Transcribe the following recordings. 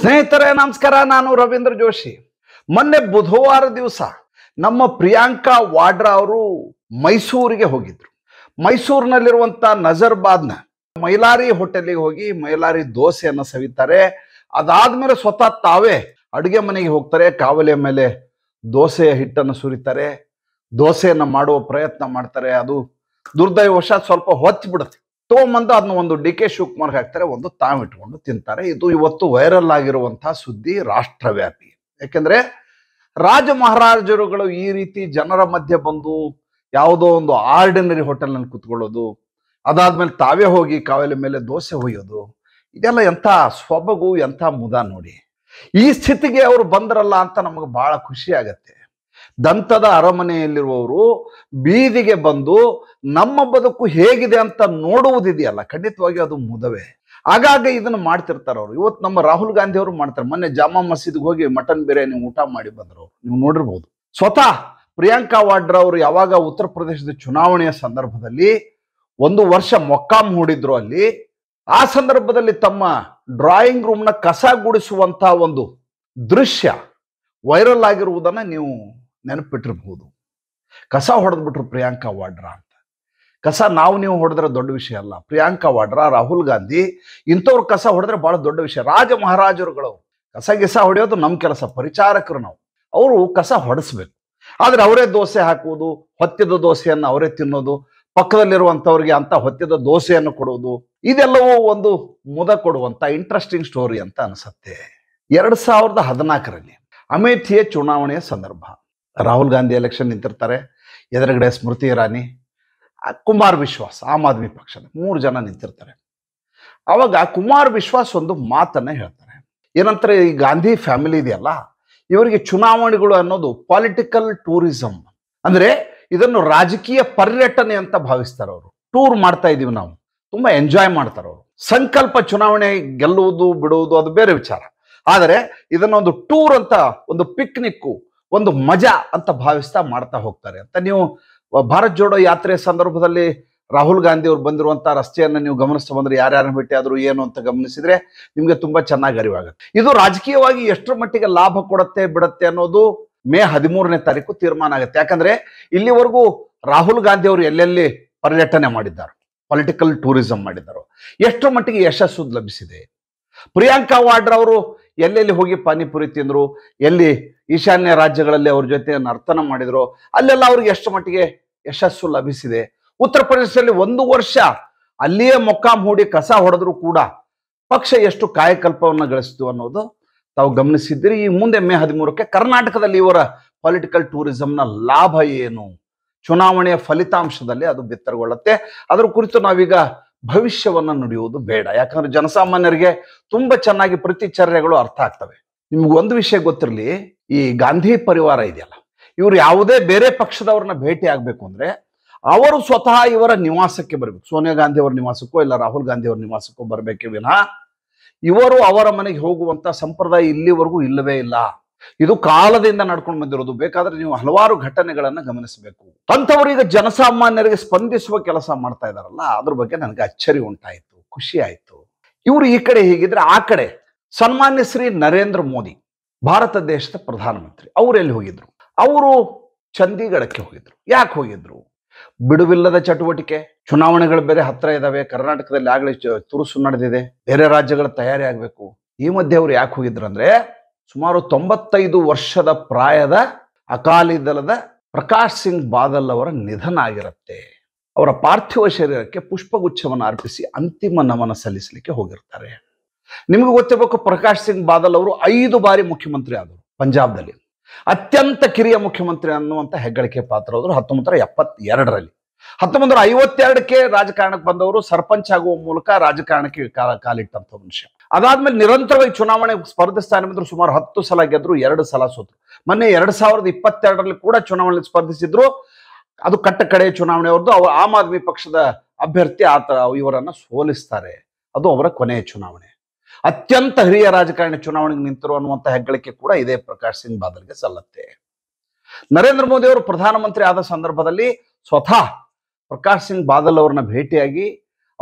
ಸ್ನೇಹಿತರೆ ನಮಸ್ಕಾರ ನಾನು ರವೀಂದ್ರ ಜೋಶಿ ಮೊನ್ನೆ ಬುಧವಾರ ದಿವಸ ನಮ್ಮ ಪ್ರಿಯಾಂಕಾ ವಾಡ್ರಾ ಅವರು ಮೈಸೂರಿಗೆ ಹೋಗಿದ್ರು ಮೈಸೂರಿನಲ್ಲಿರುವಂತ ನಜರ್ಬಾದ್ನ ಮೈಲಾರಿ ಹೋಟೆಲ್ಗೆ ಹೋಗಿ ಮೈಲಾರಿ ದೋಸೆಯನ್ನು ಸವಿತಾರೆ ಅದಾದ್ಮೇಲೆ ಸ್ವತಃ ತಾವೇ ಅಡುಗೆ ಮನೆಗೆ ಹೋಗ್ತಾರೆ ಕಾವಲೆ ಮೇಲೆ ದೋಸೆಯ ಹಿಟ್ಟನ್ನು ಸುರಿತಾರೆ ದೋಸೆಯನ್ನು ಮಾಡುವ ಪ್ರಯತ್ನ ಮಾಡ್ತಾರೆ ಅದು ದುರ್ದೈವಶಾತ್ ಸ್ವಲ್ಪ ಹೊತ್ತು ಬಿಡುತ್ತೆ ತೊಗೊಂಬಂದು ಅದನ್ನ ಒಂದು ಡಿ ಕೆ ಶಿವಕುಮಾರ್ ಹಾಕ್ತಾರೆ ಒಂದು ಇಟ್ಕೊಂಡು ತಿಂತಾರೆ ಇದು ಇವತ್ತು ವೈರಲ್ ಆಗಿರುವಂತಹ ಸುದ್ದಿ ರಾಷ್ಟ್ರವ್ಯಾಪಿ ಯಾಕೆಂದ್ರೆ ರಾಜ ಮಹಾರಾಜರುಗಳು ಈ ರೀತಿ ಜನರ ಮಧ್ಯೆ ಬಂದು ಯಾವುದೋ ಒಂದು ಆರ್ಡಿನರಿ ನಲ್ಲಿ ಕುತ್ಕೊಳ್ಳೋದು ಅದಾದ್ಮೇಲೆ ತಾವೇ ಹೋಗಿ ಕಾವಲೆ ಮೇಲೆ ದೋಸೆ ಹೊಯ್ಯೋದು ಇದೆಲ್ಲ ಎಂಥ ಸೊಬಗು ಎಂಥ ಮುದ ನೋಡಿ ಈ ಸ್ಥಿತಿಗೆ ಅವರು ಬಂದ್ರಲ್ಲ ಅಂತ ನಮಗೆ ಬಹಳ ಖುಷಿ ಆಗತ್ತೆ ದಂತದ ಅರಮನೆಯಲ್ಲಿರುವವರು ಬೀದಿಗೆ ಬಂದು ನಮ್ಮ ಬದುಕು ಹೇಗಿದೆ ಅಂತ ನೋಡುವುದಿದೆಯಲ್ಲ ಖಂಡಿತವಾಗಿ ಅದು ಮುದವೆ ಆಗಾಗ ಇದನ್ನು ಮಾಡ್ತಿರ್ತಾರೆ ಅವರು ಇವತ್ತು ನಮ್ಮ ರಾಹುಲ್ ಗಾಂಧಿ ಅವರು ಮಾಡ್ತಾರೆ ಮೊನ್ನೆ ಜಾಮಾ ಮಸೀದಿಗೆ ಹೋಗಿ ಮಟನ್ ಬಿರಿಯಾನಿ ಊಟ ಮಾಡಿ ಬಂದರು ನೀವು ನೋಡಿರ್ಬೋದು ಸ್ವತಃ ಪ್ರಿಯಾಂಕಾ ವಾಡ್ರಾ ಅವರು ಯಾವಾಗ ಉತ್ತರ ಪ್ರದೇಶದ ಚುನಾವಣೆಯ ಸಂದರ್ಭದಲ್ಲಿ ಒಂದು ವರ್ಷ ಮೊಕ್ಕಾಂ ಹೂಡಿದ್ರು ಅಲ್ಲಿ ಆ ಸಂದರ್ಭದಲ್ಲಿ ತಮ್ಮ ಡ್ರಾಯಿಂಗ್ ರೂಮ್ನ ಕಸ ಗುಡಿಸುವಂತಹ ಒಂದು ದೃಶ್ಯ ವೈರಲ್ ಆಗಿರುವುದನ್ನು ನೀವು ನೆನಪಿಟ್ಟಿರಬಹುದು ಕಸ ಹೊಡೆದ್ಬಿಟ್ರು ಪ್ರಿಯಾಂಕಾ ವಾಡ್ರಾ ಅಂತ ಕಸ ನಾವು ನೀವು ಹೊಡೆದ್ರೆ ದೊಡ್ಡ ವಿಷಯ ಅಲ್ಲ ಪ್ರಿಯಾಂಕಾ ವಾಡ್ರಾ ರಾಹುಲ್ ಗಾಂಧಿ ಇಂಥವ್ರು ಕಸ ಹೊಡೆದ್ರೆ ಬಹಳ ದೊಡ್ಡ ವಿಷಯ ರಾಜ ಮಹಾರಾಜರುಗಳು ಕಸ ಗಿಸ ಹೊಡೆಯೋದು ನಮ್ಮ ಕೆಲಸ ಪರಿಚಾರಕರು ನಾವು ಅವರು ಕಸ ಹೊಡೆಸ್ಬೇಕು ಆದರೆ ಅವರೇ ದೋಸೆ ಹಾಕುವುದು ಹೊತ್ತಿದ ದೋಸೆಯನ್ನು ಅವರೇ ತಿನ್ನೋದು ಪಕ್ಕದಲ್ಲಿರುವಂಥವ್ರಿಗೆ ಅಂತ ಹೊತ್ತಿದ ದೋಸೆಯನ್ನು ಕೊಡುವುದು ಇದೆಲ್ಲವೂ ಒಂದು ಮುದ ಕೊಡುವಂಥ ಇಂಟ್ರೆಸ್ಟಿಂಗ್ ಸ್ಟೋರಿ ಅಂತ ಅನಿಸುತ್ತೆ ಎರಡು ಸಾವಿರದ ಹದಿನಾಲ್ಕರಲ್ಲಿ ಅಮೇಥಿಯ ಚುನಾವಣೆಯ ಸಂದರ್ಭ ರಾಹುಲ್ ಗಾಂಧಿ ಎಲೆಕ್ಷನ್ ನಿಂತಿರ್ತಾರೆ ಎದುರುಗಡೆ ಸ್ಮೃತಿ ಇರಾನಿ ಕುಮಾರ್ ವಿಶ್ವಾಸ್ ಆಮ್ ಆದ್ಮಿ ಪಕ್ಷದ ಮೂರು ಜನ ನಿಂತಿರ್ತಾರೆ ಅವಾಗ ಕುಮಾರ್ ವಿಶ್ವಾಸ್ ಒಂದು ಮಾತನ್ನ ಹೇಳ್ತಾರೆ ಏನಂತಾರೆ ಈ ಗಾಂಧಿ ಫ್ಯಾಮಿಲಿ ಇದೆಯಲ್ಲ ಇವರಿಗೆ ಚುನಾವಣೆಗಳು ಅನ್ನೋದು ಪಾಲಿಟಿಕಲ್ ಟೂರಿಸಂ ಅಂದ್ರೆ ಇದನ್ನು ರಾಜಕೀಯ ಪರ್ಯಟನೆ ಅಂತ ಭಾವಿಸ್ತಾರೆ ಅವರು ಟೂರ್ ಮಾಡ್ತಾ ಇದೀವಿ ನಾವು ತುಂಬಾ ಎಂಜಾಯ್ ಮಾಡ್ತಾರೆ ಅವರು ಸಂಕಲ್ಪ ಚುನಾವಣೆ ಗೆಲ್ಲುವುದು ಬಿಡುವುದು ಅದು ಬೇರೆ ವಿಚಾರ ಆದರೆ ಇದನ್ನೊಂದು ಟೂರ್ ಅಂತ ಒಂದು ಪಿಕ್ನಿಕ್ಕು ಒಂದು ಮಜಾ ಅಂತ ಭಾವಿಸ್ತಾ ಮಾಡ್ತಾ ಹೋಗ್ತಾರೆ ಅಂತ ನೀವು ಭಾರತ್ ಜೋಡೋ ಯಾತ್ರೆ ಸಂದರ್ಭದಲ್ಲಿ ರಾಹುಲ್ ಗಾಂಧಿ ಅವರು ಬಂದಿರುವಂತಹ ರಸ್ತೆಯನ್ನು ನೀವು ಗಮನಿಸ್ತಾ ಬಂದ್ರೆ ಯಾರ್ಯಾರನ್ನ ಭೇಟಿ ಆದ್ರೂ ಏನು ಅಂತ ಗಮನಿಸಿದ್ರೆ ನಿಮ್ಗೆ ತುಂಬಾ ಚೆನ್ನಾಗಿ ಅರಿವಾಗುತ್ತೆ ಇದು ರಾಜಕೀಯವಾಗಿ ಎಷ್ಟರ ಮಟ್ಟಿಗೆ ಲಾಭ ಕೊಡತ್ತೆ ಬಿಡತ್ತೆ ಅನ್ನೋದು ಮೇ ಹದಿಮೂರನೇ ತಾರೀಕು ತೀರ್ಮಾನ ಆಗುತ್ತೆ ಯಾಕಂದ್ರೆ ಇಲ್ಲಿವರೆಗೂ ರಾಹುಲ್ ಗಾಂಧಿ ಅವರು ಎಲ್ಲೆಲ್ಲಿ ಪರ್ಯಟನೆ ಮಾಡಿದ್ದಾರೆ ಪೊಲಿಟಿಕಲ್ ಟೂರಿಸಂ ಮಾಡಿದ್ದಾರೆ ಎಷ್ಟರ ಮಟ್ಟಿಗೆ ಯಶಸ್ಸು ಲಭಿಸಿದೆ ಪ್ರಿಯಾಂಕಾ ವಾಡ್ರಾ ಅವರು ಎಲ್ಲೆಲ್ಲಿ ಹೋಗಿ ಪಾನಿಪುರಿ ತಿಂದರು ಎಲ್ಲಿ ಈಶಾನ್ಯ ರಾಜ್ಯಗಳಲ್ಲಿ ಅವ್ರ ಜೊತೆ ನರ್ತನ ಮಾಡಿದ್ರು ಅಲ್ಲೆಲ್ಲ ಅವ್ರಿಗೆ ಎಷ್ಟು ಮಟ್ಟಿಗೆ ಯಶಸ್ಸು ಲಭಿಸಿದೆ ಉತ್ತರ ಪ್ರದೇಶದಲ್ಲಿ ಒಂದು ವರ್ಷ ಅಲ್ಲಿಯೇ ಮೊಕ್ಕಾಂ ಹೂಡಿ ಕಸ ಹೊಡೆದ್ರು ಕೂಡ ಪಕ್ಷ ಎಷ್ಟು ಕಾಯಕಲ್ಪವನ್ನು ಗಳಿಸಿತು ಅನ್ನೋದು ತಾವು ಗಮನಿಸಿದ್ದೀರಿ ಈ ಮುಂದೆ ಮೇ ಹದಿಮೂರಕ್ಕೆ ಕರ್ನಾಟಕದಲ್ಲಿ ಇವರ ಪೊಲಿಟಿಕಲ್ ಟೂರಿಸಂನ ಲಾಭ ಏನು ಚುನಾವಣೆಯ ಫಲಿತಾಂಶದಲ್ಲಿ ಅದು ಬಿತ್ತರಗೊಳ್ಳುತ್ತೆ ಅದರ ಕುರಿತು ನಾವೀಗ ಭವಿಷ್ಯವನ್ನ ನುಡಿಯುವುದು ಬೇಡ ಯಾಕಂದ್ರೆ ಜನಸಾಮಾನ್ಯರಿಗೆ ತುಂಬಾ ಚೆನ್ನಾಗಿ ಪ್ರತಿಚರ್ಯಗಳು ಅರ್ಥ ಆಗ್ತವೆ ನಿಮ್ಗೆ ಒಂದು ವಿಷಯ ಗೊತ್ತಿರಲಿ ಈ ಗಾಂಧಿ ಪರಿವಾರ ಇದೆಯಲ್ಲ ಇವರು ಯಾವುದೇ ಬೇರೆ ಪಕ್ಷದವ್ರನ್ನ ಭೇಟಿ ಆಗ್ಬೇಕು ಅಂದ್ರೆ ಅವರು ಸ್ವತಃ ಇವರ ನಿವಾಸಕ್ಕೆ ಬರಬೇಕು ಸೋನಿಯಾ ಗಾಂಧಿ ಅವರ ನಿವಾಸಕ್ಕೋ ಇಲ್ಲ ರಾಹುಲ್ ಗಾಂಧಿ ಅವರ ನಿವಾಸಕ್ಕೋ ಬರಬೇಕೇ ವಿನಃ ಇವರು ಅವರ ಮನೆಗೆ ಹೋಗುವಂತ ಸಂಪ್ರದಾಯ ಇಲ್ಲಿವರೆಗೂ ಇಲ್ಲವೇ ಇಲ್ಲ ಇದು ಕಾಲದಿಂದ ನಡ್ಕೊಂಡು ಬಂದಿರೋದು ಬೇಕಾದ್ರೆ ನೀವು ಹಲವಾರು ಘಟನೆಗಳನ್ನು ಗಮನಿಸಬೇಕು ಈಗ ಜನಸಾಮಾನ್ಯರಿಗೆ ಸ್ಪಂದಿಸುವ ಕೆಲಸ ಮಾಡ್ತಾ ಇದಾರಲ್ಲ ಅದ್ರ ಬಗ್ಗೆ ನನಗೆ ಅಚ್ಚರಿ ಉಂಟಾಯಿತು ಖುಷಿ ಆಯಿತು ಇವರು ಈ ಕಡೆ ಹೀಗಿದ್ರೆ ಆ ಕಡೆ ಸನ್ಮಾನ್ಯ ಶ್ರೀ ನರೇಂದ್ರ ಮೋದಿ ಭಾರತ ದೇಶದ ಪ್ರಧಾನಮಂತ್ರಿ ಅವರು ಎಲ್ಲಿ ಹೋಗಿದ್ರು ಅವರು ಚಂಡೀಗಢಕ್ಕೆ ಹೋಗಿದ್ರು ಯಾಕೆ ಹೋಗಿದ್ರು ಬಿಡುವಿಲ್ಲದ ಚಟುವಟಿಕೆ ಚುನಾವಣೆಗಳು ಬೇರೆ ಹತ್ರ ಇದ್ದಾವೆ ಕರ್ನಾಟಕದಲ್ಲಿ ಆಗಲೇ ತುರುಸು ನಡೆದಿದೆ ಬೇರೆ ರಾಜ್ಯಗಳ ತಯಾರಿ ಆಗಬೇಕು ಈ ಮಧ್ಯೆ ಅವರು ಯಾಕೆ ಹೋಗಿದ್ರು ಅಂದ್ರೆ ಸುಮಾರು ತೊಂಬತ್ತೈದು ವರ್ಷದ ಪ್ರಾಯದ ದಲದ ಪ್ರಕಾಶ್ ಸಿಂಗ್ ಬಾದಲ್ ಅವರ ನಿಧನ ಆಗಿರುತ್ತೆ ಅವರ ಪಾರ್ಥಿವ ಶರೀರಕ್ಕೆ ಪುಷ್ಪಗುಚ್ಛವನ್ನು ಅರ್ಪಿಸಿ ಅಂತಿಮ ನಮನ ಸಲ್ಲಿಸಲಿಕ್ಕೆ ಹೋಗಿರ್ತಾರೆ ನಿಮಗೆ ಗೊತ್ತಿರಬೇಕು ಪ್ರಕಾಶ್ ಸಿಂಗ್ ಬಾದಲ್ ಅವರು ಐದು ಬಾರಿ ಮುಖ್ಯಮಂತ್ರಿ ಆದರು ಪಂಜಾಬ್ನಲ್ಲಿ ಅತ್ಯಂತ ಕಿರಿಯ ಮುಖ್ಯಮಂತ್ರಿ ಅನ್ನುವಂಥ ಹೆಗ್ಗಳಿಕೆ ಪಾತ್ರ ಹತ್ತೊಂಬತ್ತರ ಹತ್ತೊಂಬತ್ತರ ಎಪ್ಪತ್ತೆರಡರಲ್ಲಿ ಹತ್ತೊಂಬತ್ತರ ಐವತ್ತೆರಡಕ್ಕೆ ರಾಜಕಾರಣಕ್ಕೆ ಬಂದವರು ಸರ್ಪಂಚ್ ಆಗುವ ಮೂಲಕ ರಾಜಕಾರಣಕ್ಕೆ ಕಾಲಿಟ್ಟಂಥ ಮನುಷ್ಯ ಅದಾದ್ಮೇಲೆ ನಿರಂತರವಾಗಿ ಚುನಾವಣೆ ಸ್ಪರ್ಧಿಸ್ತಾನೆ ಬಂದ್ರು ಸುಮಾರು ಹತ್ತು ಸಲ ಗೆದ್ರು ಎರಡು ಸಲ ಸೋತರು ಮೊನ್ನೆ ಎರಡ್ ಸಾವಿರದ ಇಪ್ಪತ್ತೆರಡರಲ್ಲಿ ಕೂಡ ಚುನಾವಣೆ ಸ್ಪರ್ಧಿಸಿದ್ರು ಅದು ಕಟ್ಟ ಕಡೆ ಚುನಾವಣೆ ಅವ್ರದ್ದು ಅವರು ಆಮ್ ಆದ್ಮಿ ಪಕ್ಷದ ಅಭ್ಯರ್ಥಿ ಆತ ಇವರನ್ನ ಸೋಲಿಸ್ತಾರೆ ಅದು ಅವರ ಕೊನೆಯ ಚುನಾವಣೆ ಅತ್ಯಂತ ಹಿರಿಯ ರಾಜಕಾರಣಿ ಚುನಾವಣೆಗೆ ನಿಂತರು ಅನ್ನುವಂಥ ಹೆಗ್ಗಳಿಕೆ ಕೂಡ ಇದೇ ಪ್ರಕಾಶ್ ಸಿಂಗ್ ಬಾದಲ್ಗೆ ಸಲ್ಲತ್ತೆ ನರೇಂದ್ರ ಮೋದಿ ಅವರು ಪ್ರಧಾನಮಂತ್ರಿ ಆದ ಸಂದರ್ಭದಲ್ಲಿ ಸ್ವತಃ ಪ್ರಕಾಶ್ ಸಿಂಗ್ ಬಾದಲ್ ಅವರನ್ನ ಭೇಟಿಯಾಗಿ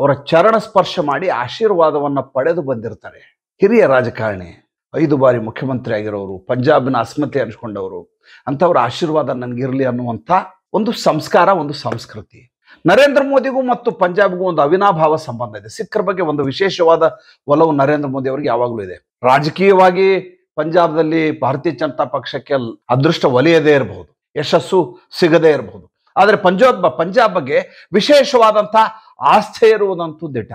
ಅವರ ಚರಣ ಸ್ಪರ್ಶ ಮಾಡಿ ಆಶೀರ್ವಾದವನ್ನು ಪಡೆದು ಬಂದಿರ್ತಾರೆ ಹಿರಿಯ ರಾಜಕಾರಣಿ ಐದು ಬಾರಿ ಮುಖ್ಯಮಂತ್ರಿ ಆಗಿರೋರು ಪಂಜಾಬ್ನ ಅಸ್ಮತೆ ಅನ್ಸ್ಕೊಂಡವರು ಅಂಥವ್ರ ಆಶೀರ್ವಾದ ನನಗಿರಲಿ ಅನ್ನುವಂಥ ಒಂದು ಸಂಸ್ಕಾರ ಒಂದು ಸಂಸ್ಕೃತಿ ನರೇಂದ್ರ ಮೋದಿಗೂ ಮತ್ತು ಪಂಜಾಬ್ಗೂ ಒಂದು ಅವಿನಾಭಾವ ಸಂಬಂಧ ಇದೆ ಸಿಖರ್ ಬಗ್ಗೆ ಒಂದು ವಿಶೇಷವಾದ ಒಲವು ನರೇಂದ್ರ ಮೋದಿ ಅವರಿಗೆ ಯಾವಾಗಲೂ ಇದೆ ರಾಜಕೀಯವಾಗಿ ಪಂಜಾಬ್ದಲ್ಲಿ ಭಾರತೀಯ ಜನತಾ ಪಕ್ಷಕ್ಕೆ ಅದೃಷ್ಟ ಒಲೆಯದೇ ಇರಬಹುದು ಯಶಸ್ಸು ಸಿಗದೇ ಇರಬಹುದು ಆದರೆ ಪಂಜಾಬ್ ಪಂಜಾಬ್ ಬಗ್ಗೆ ವಿಶೇಷವಾದಂಥ ಆಸ್ಥೆ ಇರುವುದಂತೂ ದಿಟ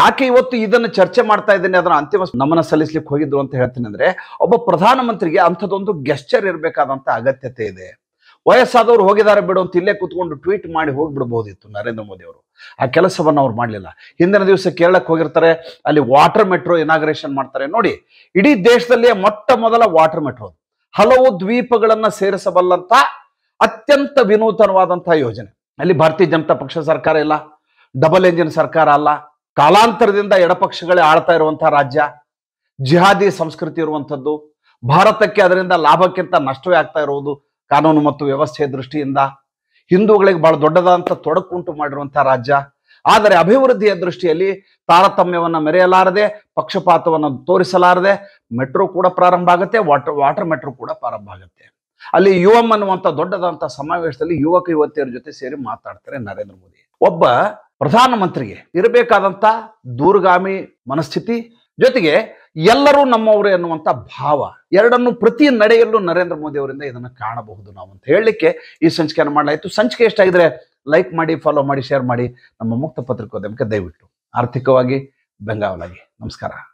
ಯಾಕೆ ಇವತ್ತು ಇದನ್ನು ಚರ್ಚೆ ಮಾಡ್ತಾ ಇದ್ದೇನೆ ಅದನ್ನು ಅಂತಿಮ ನಮನ ಸಲ್ಲಿಸ್ಲಿಕ್ಕೆ ಹೋಗಿದ್ರು ಅಂತ ಹೇಳ್ತೇನೆ ಅಂದ್ರೆ ಒಬ್ಬ ಪ್ರಧಾನಮಂತ್ರಿಗೆ ಅಂಥದ್ದೊಂದು ಗೆಸ್ಚರ್ ಇರಬೇಕಾದಂತ ಅಗತ್ಯತೆ ಇದೆ ವಯಸ್ಸಾದವರು ಹೋಗಿದ್ದಾರೆ ಬಿಡು ಅಂತ ಇಲ್ಲೇ ಕೂತ್ಕೊಂಡು ಟ್ವೀಟ್ ಮಾಡಿ ಹೋಗಿಬಿಡ್ಬೋದಿತ್ತು ನರೇಂದ್ರ ಮೋದಿ ಅವರು ಆ ಕೆಲಸವನ್ನು ಅವ್ರು ಮಾಡಲಿಲ್ಲ ಹಿಂದಿನ ದಿವಸ ಕೇರಳಕ್ಕೆ ಹೋಗಿರ್ತಾರೆ ಅಲ್ಲಿ ವಾಟರ್ ಮೆಟ್ರೋ ಇನಾಗ್ರೇಷನ್ ಮಾಡ್ತಾರೆ ನೋಡಿ ಇಡೀ ದೇಶದಲ್ಲಿ ಮೊಟ್ಟ ಮೊದಲ ವಾಟರ್ ಮೆಟ್ರೋ ಹಲವು ದ್ವೀಪಗಳನ್ನು ಸೇರಿಸಬಲ್ಲಂತ ಅತ್ಯಂತ ವಿನೂತನವಾದಂತಹ ಯೋಜನೆ ಅಲ್ಲಿ ಭಾರತೀಯ ಜನತಾ ಪಕ್ಷ ಸರ್ಕಾರ ಇಲ್ಲ ಡಬಲ್ ಎಂಜಿನ್ ಸರ್ಕಾರ ಅಲ್ಲ ಕಾಲಾಂತರದಿಂದ ಎಡಪಕ್ಷಗಳೇ ಆಳ್ತಾ ಇರುವಂತಹ ರಾಜ್ಯ ಜಿಹಾದಿ ಸಂಸ್ಕೃತಿ ಇರುವಂಥದ್ದು ಭಾರತಕ್ಕೆ ಅದರಿಂದ ಲಾಭಕ್ಕಿಂತ ನಷ್ಟವೇ ಆಗ್ತಾ ಇರುವುದು ಕಾನೂನು ಮತ್ತು ವ್ಯವಸ್ಥೆಯ ದೃಷ್ಟಿಯಿಂದ ಹಿಂದೂಗಳಿಗೆ ಬಹಳ ದೊಡ್ಡದಾದಂಥ ತೊಡಕುಂಟು ಮಾಡಿರುವಂತಹ ರಾಜ್ಯ ಆದರೆ ಅಭಿವೃದ್ಧಿಯ ದೃಷ್ಟಿಯಲ್ಲಿ ತಾರತಮ್ಯವನ್ನು ಮೆರೆಯಲಾರದೆ ಪಕ್ಷಪಾತವನ್ನು ತೋರಿಸಲಾರದೆ ಮೆಟ್ರೋ ಕೂಡ ಪ್ರಾರಂಭ ಆಗುತ್ತೆ ವಾಟರ್ ವಾಟರ್ ಮೆಟ್ರೋ ಕೂಡ ಪ್ರಾರಂಭ ಆಗುತ್ತೆ ಅಲ್ಲಿ ಎಂ ಅನ್ನುವಂಥ ದೊಡ್ಡದಂತ ಸಮಾವೇಶದಲ್ಲಿ ಯುವಕ ಯುವತಿಯರ ಜೊತೆ ಸೇರಿ ಮಾತಾಡ್ತಾರೆ ನರೇಂದ್ರ ಮೋದಿ ಒಬ್ಬ ಪ್ರಧಾನಮಂತ್ರಿಗೆ ಇರಬೇಕಾದಂಥ ದೂರಗಾಮಿ ಮನಸ್ಥಿತಿ ಜೊತೆಗೆ ಎಲ್ಲರೂ ನಮ್ಮವರು ಎನ್ನುವಂಥ ಭಾವ ಎರಡನ್ನು ಪ್ರತಿ ನಡೆಯಲ್ಲೂ ನರೇಂದ್ರ ಮೋದಿ ಅವರಿಂದ ಇದನ್ನು ಕಾಣಬಹುದು ನಾವು ಅಂತ ಹೇಳಲಿಕ್ಕೆ ಈ ಸಂಚಿಕೆಯನ್ನು ಮಾಡಲಾಯಿತು ಸಂಚಿಕೆ ಎಷ್ಟಾಗಿದ್ರೆ ಲೈಕ್ ಮಾಡಿ ಫಾಲೋ ಮಾಡಿ ಶೇರ್ ಮಾಡಿ ನಮ್ಮ ಮುಕ್ತ ಪತ್ರಿಕೋದ್ಯಮಕ್ಕೆ ದಯವಿಟ್ಟು ಆರ್ಥಿಕವಾಗಿ ಬೆಂಗಾವಲಾಗಿ ನಮಸ್ಕಾರ